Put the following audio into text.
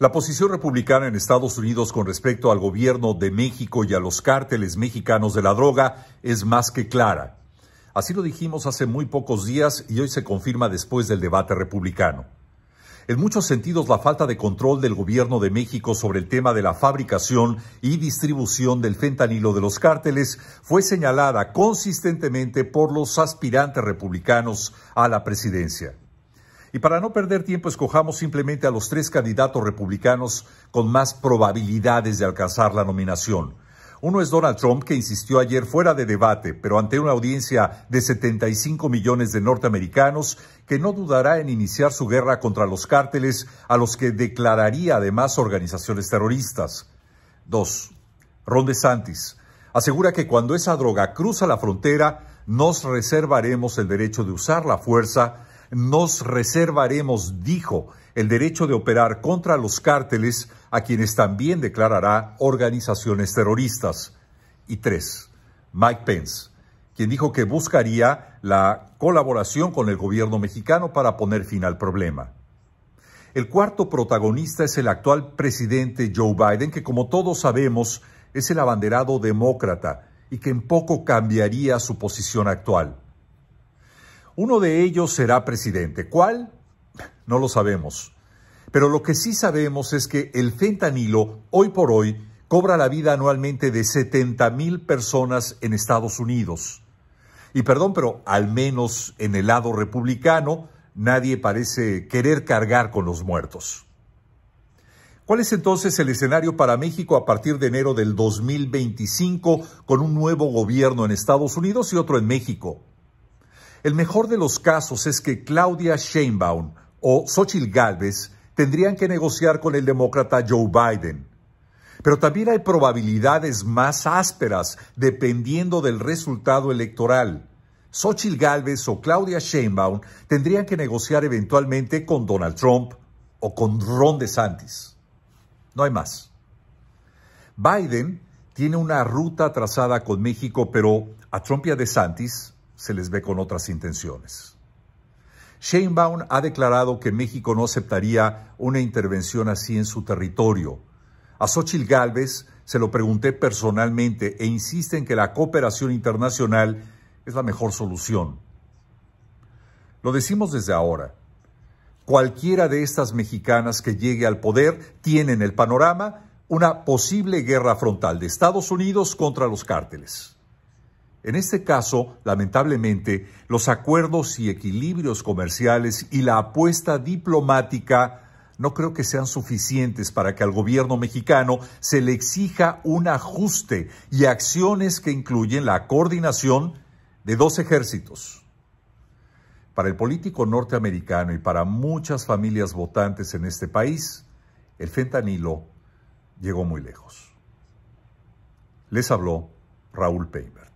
La posición republicana en Estados Unidos con respecto al gobierno de México y a los cárteles mexicanos de la droga es más que clara. Así lo dijimos hace muy pocos días y hoy se confirma después del debate republicano. En muchos sentidos, la falta de control del gobierno de México sobre el tema de la fabricación y distribución del fentanilo de los cárteles fue señalada consistentemente por los aspirantes republicanos a la presidencia. Y para no perder tiempo, escojamos simplemente a los tres candidatos republicanos con más probabilidades de alcanzar la nominación. Uno es Donald Trump, que insistió ayer fuera de debate, pero ante una audiencia de 75 millones de norteamericanos, que no dudará en iniciar su guerra contra los cárteles, a los que declararía además organizaciones terroristas. Dos, Ron DeSantis asegura que cuando esa droga cruza la frontera, nos reservaremos el derecho de usar la fuerza nos reservaremos, dijo, el derecho de operar contra los cárteles a quienes también declarará organizaciones terroristas. Y tres, Mike Pence, quien dijo que buscaría la colaboración con el gobierno mexicano para poner fin al problema. El cuarto protagonista es el actual presidente Joe Biden, que como todos sabemos es el abanderado demócrata y que en poco cambiaría su posición actual. Uno de ellos será presidente. ¿Cuál? No lo sabemos. Pero lo que sí sabemos es que el fentanilo, hoy por hoy, cobra la vida anualmente de 70 mil personas en Estados Unidos. Y perdón, pero al menos en el lado republicano, nadie parece querer cargar con los muertos. ¿Cuál es entonces el escenario para México a partir de enero del 2025 con un nuevo gobierno en Estados Unidos y otro en México? El mejor de los casos es que Claudia Sheinbaum o Xochitl Gálvez tendrían que negociar con el demócrata Joe Biden. Pero también hay probabilidades más ásperas dependiendo del resultado electoral. Xochitl Galvez o Claudia Sheinbaum tendrían que negociar eventualmente con Donald Trump o con Ron DeSantis. No hay más. Biden tiene una ruta trazada con México, pero a Trump y a DeSantis se les ve con otras intenciones. Sheinbaum ha declarado que México no aceptaría una intervención así en su territorio. A Xochitl Gálvez se lo pregunté personalmente e insiste en que la cooperación internacional es la mejor solución. Lo decimos desde ahora. Cualquiera de estas mexicanas que llegue al poder tiene en el panorama una posible guerra frontal de Estados Unidos contra los cárteles. En este caso, lamentablemente, los acuerdos y equilibrios comerciales y la apuesta diplomática no creo que sean suficientes para que al gobierno mexicano se le exija un ajuste y acciones que incluyen la coordinación de dos ejércitos. Para el político norteamericano y para muchas familias votantes en este país, el fentanilo llegó muy lejos. Les habló Raúl Peimer.